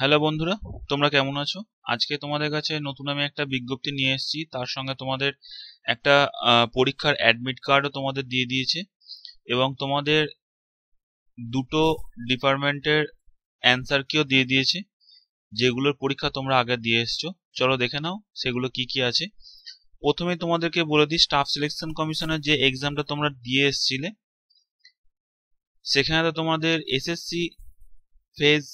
hello বন্ধুরা তোমরা কেমন আছো আজকে তোমাদের কাছে নতুন আমি একটা বিজ্ঞপ্তি নিয়ে এসেছি তার সঙ্গে তোমাদের একটা পরীক্ষার অ্যাডমিট কার্ডও তোমাদের দিয়ে দিয়েছে এবং তোমাদের দুটো ডিপার্টমেন্টের অ্যান্সার কিও দিয়ে দিয়েছে যেগুলোর পরীক্ষা তোমরা আগে দিয়ে এসছো চলো দেখে নাও সেগুলো কি কি আছে প্রথমে তোমাদেরকে বলে দিই স্টাফ সিলেকশন কমিশনের যে এক্সামটা তোমরা দিয়ে এসছিলে সেখানে তো তোমাদের এসএসসি ফেজ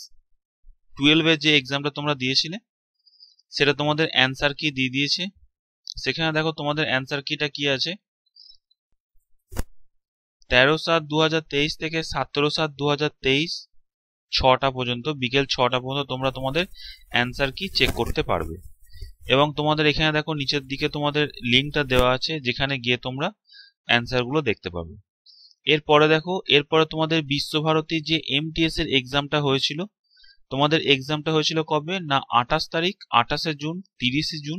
টুয়েলভে যে এক্সামটা তোমরা দিয়েছিলে সেটা তোমাদের অ্যান্সার কি দিয়ে দিয়েছে সেখানে দেখো তোমাদের অ্যান্সার কিটা কি আছে তেরো সাত দু থেকে সতেরো সাত দু ছটা পর্যন্ত বিকেল ছটা পর্যন্ত তোমরা তোমাদের অ্যান্সার কি চেক করতে পারবে এবং তোমাদের এখানে দেখো নিচের দিকে তোমাদের লিঙ্কটা দেওয়া আছে যেখানে গিয়ে তোমরা অ্যান্সারগুলো দেখতে পাবে এরপরে দেখো এরপরে তোমাদের বিশ্বভারতীর যে এমটিএস এর এক্সামটা হয়েছিল তোমাদের এক্সামটা হয়েছিল কবে না আঠাশ তারিখ আঠাশে জুন তিরিশে জুন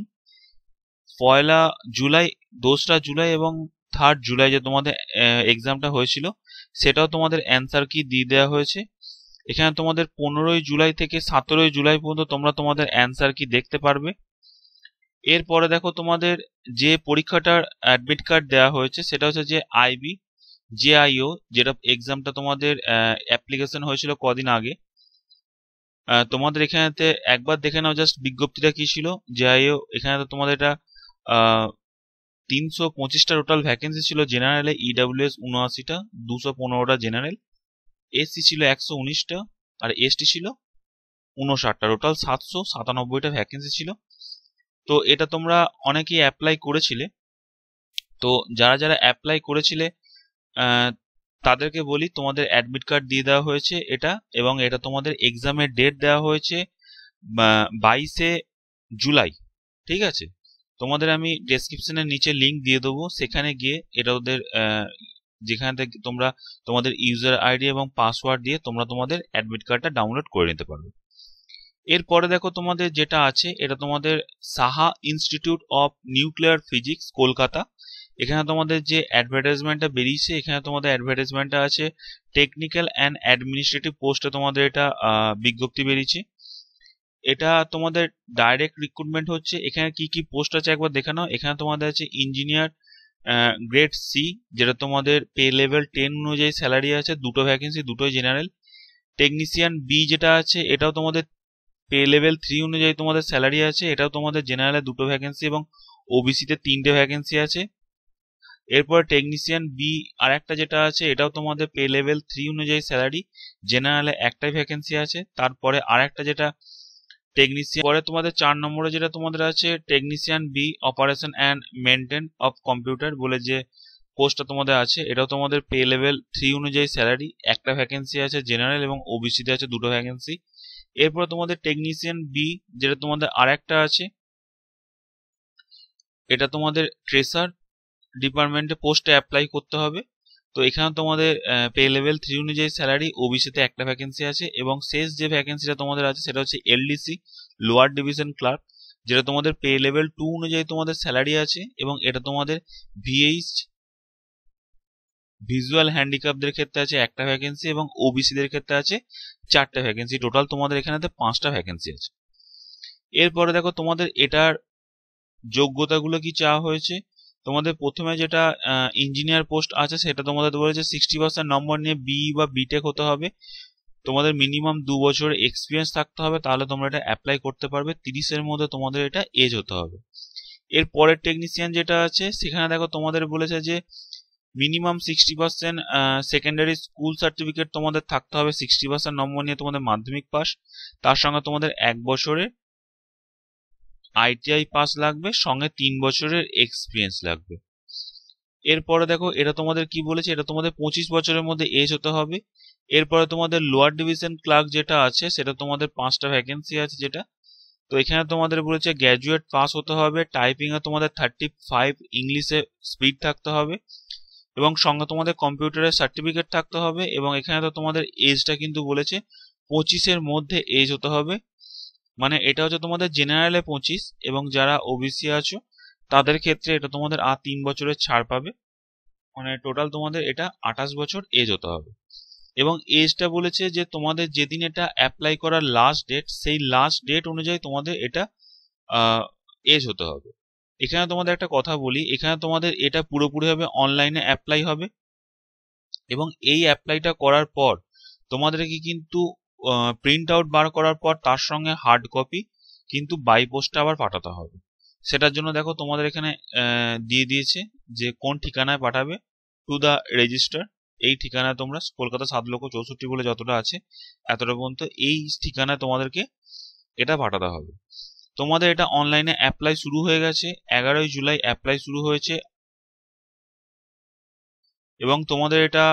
পয়লা জুলাই দোসরা জুলাই এবং থার্ড জুলাই যে তোমাদের এক্সামটা হয়েছিল সেটাও তোমাদের অ্যান্সার কি দিয়ে দেওয়া হয়েছে এখানে তোমাদের পনেরোই জুলাই থেকে সতেরোই জুলাই পর্যন্ত তোমরা তোমাদের অ্যান্সার কি দেখতে পারবে এরপরে দেখো তোমাদের যে পরীক্ষাটার অ্যাডমিট কার্ড দেওয়া হয়েছে সেটা হচ্ছে যে আইবি জেআইও যেটা এক্সামটা তোমাদের অ্যাপ্লিকেশন হয়েছিল কদিন আগে তোমাদের এখানেতে একবার দেখে নাও জাস্ট বিজ্ঞপ্তিটা কি ছিল যাই এখানে তো তোমাদের এটা তিনশো পঁচিশটা টোটাল ভ্যাকেন্সি ছিল জেনারেলে ইডাব্লিউএস উনআশিটা দুশো পনেরোটা জেনারেল এসসি ছিল একশো উনিশটা আর এসটি ছিল উনষাটটা টোটাল সাতশো সাতানব্বইটা ভ্যাকেন্সি ছিল তো এটা তোমরা অনেকেই অ্যাপ্লাই করেছিলে তো যারা যারা অ্যাপ্লাই করেছিলে তাদেরকে বলি তোমাদের অ্যাডমিট কার্ড দিয়ে দেওয়া হয়েছে এটা এবং এটা তোমাদের এক্সামের ডেট দেওয়া হয়েছে বাইশে জুলাই ঠিক আছে তোমাদের আমি ডেসক্রিপশনের নিচে লিঙ্ক দিয়ে দেবো সেখানে গিয়ে এটা ওদের যেখানে থেকে তোমরা তোমাদের ইউজার আইডি এবং পাসওয়ার্ড দিয়ে তোমরা তোমাদের অ্যাডমিট কার্ডটা ডাউনলোড করে নিতে পারবে এরপরে দেখো তোমাদের যেটা আছে এটা তোমাদের Saha institute of nuclear physics Kolkata এখানে তোমাদের যে অ্যাডভার্টাইজমেন্টটা বেরিয়েছে এখানে তোমাদের অ্যাডভার্টাইজমেন্টটা আছে টেকনিক্যাল অ্যান্ড অ্যাডমিনিস্ট্রেটিভ পোস্টে তোমাদের এটা বিজ্ঞপ্তি বেরিয়েছে এটা তোমাদের ডাইরেক্ট রিক্রুটমেন্ট হচ্ছে এখানে কি কি পোস্ট আছে একবার দেখে নাও এখানে তোমাদের আছে ইঞ্জিনিয়ার গ্রেড সি যেটা তোমাদের পে লেভেল টেন অনুযায়ী স্যালারি আছে দুটো ভ্যাকেন্সি দুটোই জেনারেল টেকনিশিয়ান বি যেটা আছে এটাও তোমাদের পে লেভেল থ্রি অনুযায়ী তোমাদের স্যালারি আছে এটাও তোমাদের জেনারেলে দুটো ভ্যাকেন্সি এবং ওবিসিতে তিনটে ভ্যাকেন্সি আছে এরপর টেকনিশিয়ান বি আর একটা যেটা আছে এটাও তোমাদের পে লেভেল থ্রি অনুযায়ী স্যালারি জেনারেলে একটাই ভ্যাকেন্সি আছে তারপরে আর একটা যেটা টেকনিশিয়ান পরে তোমাদের চার নম্বরে যেটা তোমাদের আছে technician B operation and maintenance of computer বলে যে পোস্টটা তোমাদের আছে এটাও তোমাদের পে লেভেল থ্রি অনুযায়ী স্যালারি একটা ভ্যাকেন্সি আছে জেনারেল এবং ওবিসিতে আছে দুটো ভ্যাকেন্সি এরপরে তোমাদের টেকনিশিয়ান বি যেটা তোমাদের আর একটা আছে এটা তোমাদের ট্রেসার ডিপার্টমেন্টে পোস্টে অ্যাপ্লাই করতে হবে তো এখানে তোমাদের পে লেভেল থ্রি অনুযায়ী স্যালারি ওবিসিতে একটা ভ্যাকেন্সি আছে এবং শেষ যে ভ্যাকেন্সিটা তোমাদের আছে সেটা হচ্ছে এলডিসি লোয়ার ডিভিশন ক্লার্ক যেটা তোমাদের পে লেভেল টু অনুযায়ী তোমাদের স্যালারি আছে এবং এটা তোমাদের ভিএইচ ভিজুয়াল হ্যান্ডিক্যাপদের ক্ষেত্রে আছে একটা ভ্যাকেন্সি এবং ওবিসিদের ক্ষেত্রে আছে চারটে ভ্যাকেন্সি টোটাল তোমাদের এখানেতে পাঁচটা ভ্যাকেন্সি আছে এরপরে দেখো তোমাদের এটার যোগ্যতাগুলো কি চাওয়া হয়েছে তোমাদের প্রথমে যেটা ইঞ্জিনিয়ার পোস্ট আছে সেটা তোমাদের বলেছে সিক্সটি পার্সেন্ট নম্বর নিয়ে বি বা বিটেক হতে হবে তোমাদের মিনিমাম দু বছর এক্সপিরিয়েন্স থাকতে হবে তাহলে তোমরা এটা অ্যাপ্লাই করতে পারবে তিরিশের মধ্যে তোমাদের এটা এজ হতে হবে এর পরের টেকনিশিয়ান যেটা আছে সেখানে দেখো তোমাদের বলেছে যে minimum sixty percent secondary school certificate তোমাদের থাকতে হবে সিক্সটি পার্সেন্ট নম্বর নিয়ে তোমাদের মাধ্যমিক পাস তার সঙ্গে তোমাদের এক বছরের আইটিআই পাস লাগবে সঙ্গে তিন বছরের এক্সপিরিয়েন্স লাগবে এরপরে দেখো এটা তোমাদের কি বলেছে এটা তোমাদের পঁচিশ বছরের মধ্যে এজ হতে হবে এরপরে তোমাদের লোয়ার ডিভিশন ক্লার্ক যেটা আছে সেটা তোমাদের পাঁচটা ভ্যাকেন্সি আছে যেটা তো এখানে তোমাদের বলেছে গ্র্যাজুয়েট পাস হতে হবে টাইপিংয়ে তোমাদের থার্টি ফাইভ ইংলিশে স্পিড থাকতে হবে এবং সঙ্গে তোমাদের কম্পিউটারের সার্টিফিকেট থাকতে হবে এবং এখানে তো তোমাদের এজটা কিন্তু বলেছে পঁচিশের মধ্যে এজ হতে হবে মানে এটা হচ্ছে তোমাদের জেনারেলে পঁচিশ এবং যারা ওবিসি আছো তাদের ক্ষেত্রে এটা তোমাদের আর তিন বছরের ছাড় পাবে মানে টোটাল তোমাদের এটা আঠাশ বছর এজ হতে হবে এবং এজটা বলেছে যে তোমাদের যেদিন এটা অ্যাপ্লাই করার লাস্ট ডেট সেই লাস্ট ডেট অনুযায়ী তোমাদের এটা এজ হতে হবে এখানে তোমাদের একটা কথা বলি এখানে তোমাদের এটা পুরোপুরিভাবে অনলাইনে অ্যাপ্লাই হবে এবং এই অ্যাপ্লাইটা করার পর তোমাদেরকে কিন্তু প্রিন্ট আউট বার করার পর তার সঙ্গে হার্ড কপি কিন্তু বাই পোস্টে আবার পাঠাতে হবে সেটার জন্য দেখো তোমাদের এখানে দিয়ে দিয়েছে যে কোন ঠিকানায় পাঠাবে টু দ্য রেজিস্টার এই ঠিকানায় তোমরা কলকাতা সাত লক্ষ চৌষট্টি বলে যতটা আছে এতটা পর্যন্ত এই ঠিকানায় তোমাদেরকে এটা পাঠাতে হবে তোমাদের এটা অনলাইনে অ্যাপ্লাই শুরু হয়ে গেছে এগারোই জুলাই অ্যাপ্লাই শুরু হয়েছে এবং তোমাদের এটা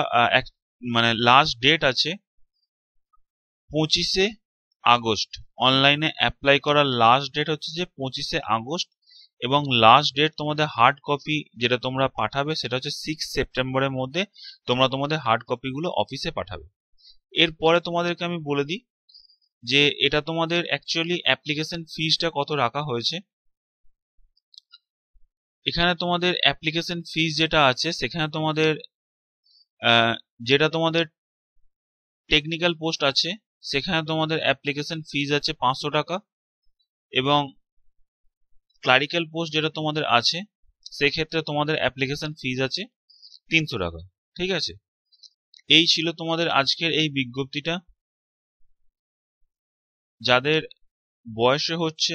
মানে লাস্ট ডেট আছে পঁচিশে আগস্ট অনলাইনে অ্যাপ্লাই করার লাস্ট ডেট হচ্ছে যে পঁচিশে আগস্ট এবং লাস্ট ডেট তোমাদের হার্ড কপি যেটা তোমরা পাঠাবে সেটা হচ্ছে সিক্স সেপ্টেম্বরের মধ্যে তোমরা তোমাদের হার্ড কপিগুলো অফিসে পাঠাবে এরপরে তোমাদেরকে আমি বলে দিই যে এটা তোমাদের অ্যাকচুয়ালি অ্যাপ্লিকেশন ফিজটা কত রাখা হয়েছে এখানে তোমাদের অ্যাপ্লিকেশন ফিজ যেটা আছে সেখানে তোমাদের যেটা তোমাদের টেকনিক্যাল পোস্ট আছে সেখানে তোমাদের অ্যাপ্লিকেশন ফিজ আছে পাঁচশো টাকা এবং ক্লারিক্যাল পোস্ট যেটা তোমাদের আছে সেক্ষেত্রে তোমাদের অ্যাপ্লিকেশন ফিজ আছে তিনশো টাকা ঠিক আছে এই ছিল তোমাদের আজকের এই বিজ্ঞপ্তিটা যাদের বয়সে হচ্ছে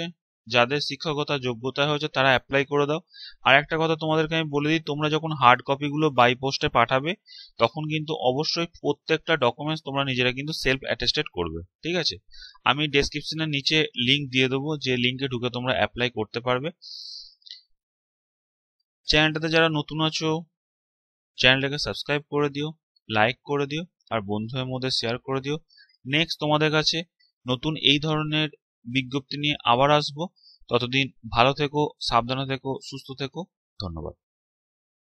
যাদের শিক্ষকতা যোগ্যতা হয়েছে তারা অ্যাপ্লাই করে দাও আর একটা কথা তোমাদেরকে আমি বলে দিই তোমরা যখন হার্ড কপিগুলো বাই পোস্টে পাঠাবে তখন কিন্তু অবশ্যই প্রত্যেকটা ডকুমেন্টস তোমরা নিজেরা কিন্তু সেলফ অ্যাটেস্টেড করবে ঠিক আছে আমি ডেসক্রিপশনের নিচে লিঙ্ক দিয়ে দেবো যে লিঙ্কে ঢুকে তোমরা অ্যাপ্লাই করতে পারবে চ্যানেলটাতে যারা নতুন আছো চ্যানেলটাকে সাবস্ক্রাইব করে দিও লাইক করে দিও আর বন্ধুদের মধ্যে শেয়ার করে দিও নেক্সট তোমাদের কাছে নতুন এই ধরনের বিজ্ঞপ্তি নিয়ে আবার আসবো ততদিন ভালো থেকো সাবধানে থেকো সুস্থ থেকো ধন্যবাদ